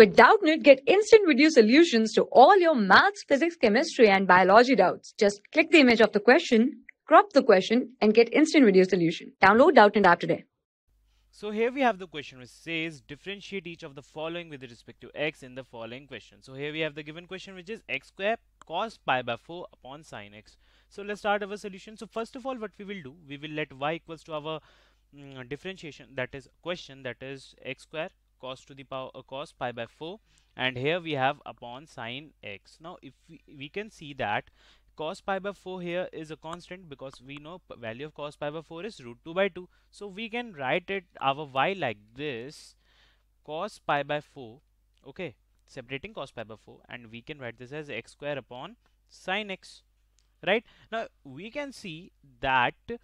With Doubtnit, get instant video solutions to all your maths, physics, chemistry, and biology doubts. Just click the image of the question, crop the question, and get instant video solution. Download Doubtnit app today. So here we have the question which says differentiate each of the following with respect to x in the following question. So here we have the given question which is x square cos pi by 4 upon sine x. So let's start our solution. So first of all what we will do, we will let y equals to our mm, differentiation that is question that is x square cos to the power uh, cos pi by 4 and here we have upon sine x now if we, we can see that cos pi by 4 here is a constant because we know value of cos pi by 4 is root 2 by 2 so we can write it our y like this cos pi by 4 okay separating cos pi by 4 and we can write this as x square upon sine x right now we can see that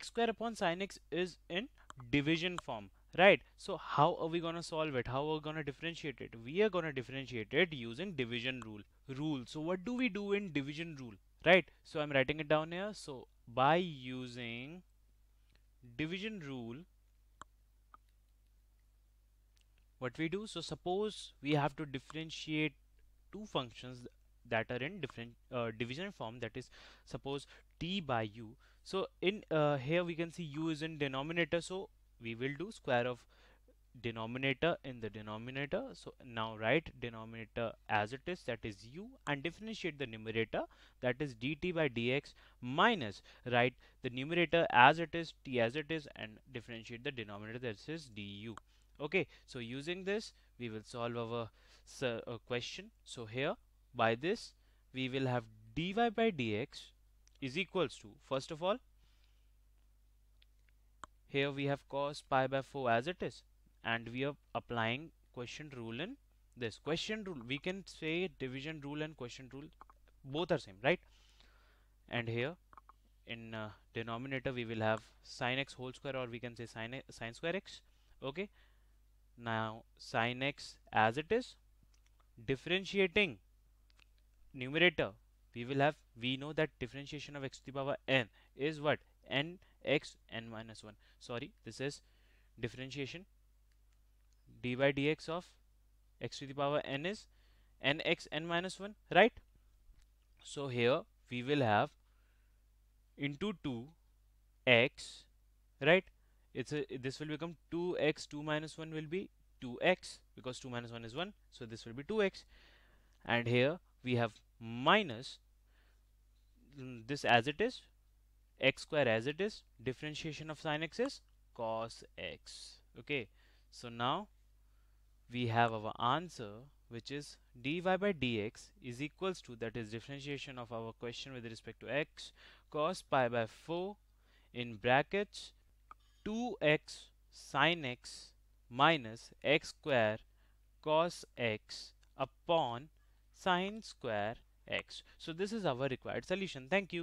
x square upon sine x is in division form right so how are we gonna solve it how are we gonna differentiate it we are gonna differentiate it using division rule rule so what do we do in division rule right so I'm writing it down here so by using division rule what we do so suppose we have to differentiate two functions that are in different uh, division form that is suppose t by u so in uh, here we can see u is in denominator so we will do square of denominator in the denominator so now write denominator as it is that is u and differentiate the numerator that is dt by dx minus write the numerator as it is t as it is and differentiate the denominator that is du okay so using this we will solve our uh, question so here by this we will have dy by dx is equals to first of all here we have cos pi by 4 as it is and we are applying quotient rule in this quotient rule we can say division rule and quotient rule both are same right and here in uh, denominator we will have sin x whole square or we can say sine sine square x okay now sin x as it is differentiating numerator we will have we know that differentiation of x to the power n is what n x n minus 1 sorry this is differentiation d by dx of x to the power n is n x n minus minus 1 right so here we will have into 2 x right it's a this will become 2x 2 minus 1 will be 2x because 2 minus 1 is 1 so this will be 2x and here we have minus this as it is x square as it is differentiation of sine x is cos x okay so now we have our answer which is dy by dx is equals to that is differentiation of our question with respect to x cos pi by 4 in brackets 2x sine x minus x square cos x upon sine square x. So this is our required solution. Thank you